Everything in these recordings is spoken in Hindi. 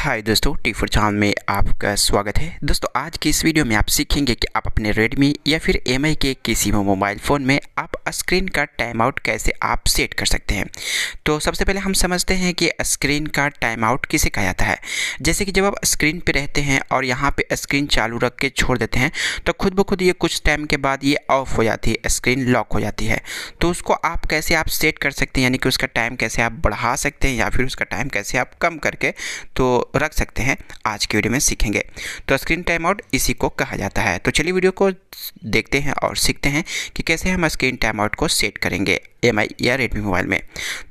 हाय दोस्तों टी फोर चैनल में आपका स्वागत है दोस्तों आज की इस वीडियो में आप सीखेंगे कि आप अपने रेडमी या फिर एम के किसी भी मोबाइल फ़ोन में आप स्क्रीन का टाइम आउट कैसे आप सेट कर सकते हैं तो सबसे पहले हम समझते हैं कि स्क्रीन का टाइम आउट किसे कहा जाता है जैसे कि जब आप स्क्रीन पर रहते हैं और यहाँ पर स्क्रीन चालू रख के छोड़ देते हैं तो खुद ब खुद ये कुछ टाइम के बाद ये ऑफ हो जाती है स्क्रीन लॉक हो जाती है तो उसको आप कैसे आप सेट कर सकते हैं यानी कि उसका टाइम कैसे आप बढ़ा सकते हैं या फिर उसका टाइम कैसे आप कम करके तो रख सकते हैं आज की वीडियो में सीखेंगे तो स्क्रीन टाइम आउट इसी को कहा जाता है तो चलिए वीडियो को देखते हैं और सीखते हैं कि कैसे हम स्क्रीन टाइम आउट को सेट करेंगे एम या रेडमी मोबाइल में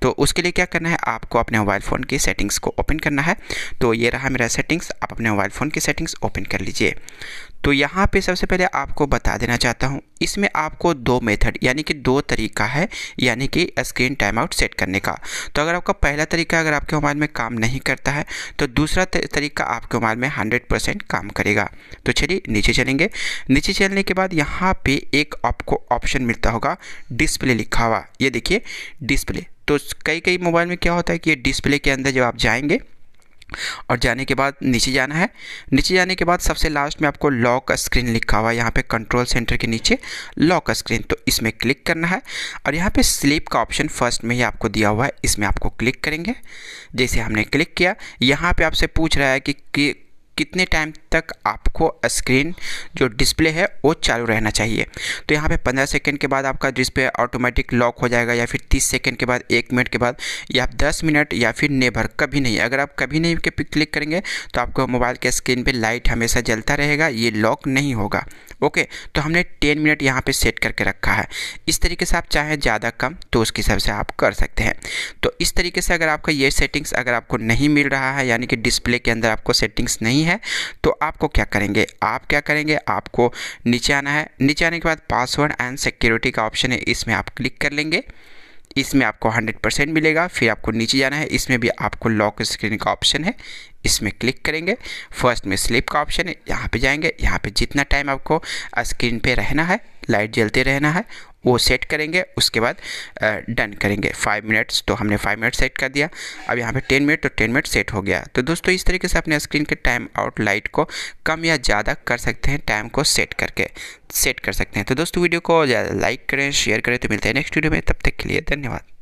तो उसके लिए क्या करना है आपको अपने मोबाइल फ़ोन की सेटिंग्स को ओपन करना है तो ये रहा मेरा सेटिंग्स आप अपने मोबाइल फ़ोन की सेटिंग्स ओपन कर लीजिए तो यहाँ पे सबसे पहले आपको बता देना चाहता हूँ इसमें आपको दो मेथड यानी कि दो तरीका है यानी कि स्क्रीन टाइम आउट सेट करने का तो अगर आपका पहला तरीका अगर आपके मोबाइल में काम नहीं करता है तो दूसरा तरीका आपके मोबाइल में 100 परसेंट काम करेगा तो चलिए नीचे चलेंगे नीचे चलने के बाद यहाँ पर एक आपको ऑप्शन मिलता होगा डिस्प्ले लिखा हुआ ये देखिए डिस्प्ले तो कई कई मोबाइल में क्या होता है कि ये डिस्प्ले के अंदर जब आप जाएंगे और जाने के बाद नीचे जाना है नीचे जाने के बाद सबसे लास्ट में आपको लॉक स्क्रीन लिखा हुआ है यहाँ पे कंट्रोल सेंटर के नीचे लॉक स्क्रीन तो इसमें क्लिक करना है और यहाँ पे स्लीप का ऑप्शन फर्स्ट में ही आपको दिया हुआ है इसमें आपको क्लिक करेंगे जैसे हमने क्लिक किया यहाँ पर आपसे पूछ रहा है कि, कि कितने टाइम तक आपको स्क्रीन जो डिस्प्ले है वो चालू रहना चाहिए तो यहाँ पे 15 सेकंड के बाद आपका डिस्प्ले ऑटोमेटिक लॉक हो जाएगा या फिर 30 सेकंड के बाद एक मिनट के बाद या दस मिनट या फिर नेभर कभी नहीं अगर आप कभी नहीं के क्लिक करेंगे तो आपको मोबाइल के स्क्रीन पर लाइट हमेशा जलता रहेगा ये लॉक नहीं होगा ओके तो हमने टेन मिनट यहाँ पर सेट करके रखा है इस तरीके से आप चाहें ज़्यादा कम तो उसके हिसाब से आप कर सकते हैं तो इस तरीके से अगर आपका ये सेटिंग्स अगर आपको नहीं मिल रहा है यानी कि डिस्प्ले के अंदर आपको सेटिंग्स नहीं है तो आपको क्या करेंगे आप क्या करेंगे आपको नीचे आना है नीचे आने के बाद पासवर्ड एंड सिक्योरिटी का ऑप्शन है इसमें आप क्लिक कर लेंगे इसमें आपको 100 परसेंट मिलेगा फिर आपको नीचे जाना है इसमें भी आपको लॉक स्क्रीन का ऑप्शन है इसमें क्लिक करेंगे फर्स्ट में स्लिप का ऑप्शन है यहाँ पे जाएंगे यहाँ पे जितना टाइम आपको स्क्रीन पे रहना है लाइट जलते रहना है वो सेट करेंगे उसके बाद डन करेंगे फाइव मिनट्स तो हमने फाइव मिनट सेट कर दिया अब यहाँ पे टेन मिनट तो टेन मिनट सेट हो गया तो दोस्तों इस तरीके से अपने स्क्रीन के टाइम आउट लाइट को कम या ज़्यादा कर सकते हैं टाइम को सेट करके सेट कर सकते हैं तो दोस्तों वीडियो को लाइक करें शेयर करें तो मिलते हैं नेक्स्ट वीडियो में तब तक के लिए धन्यवाद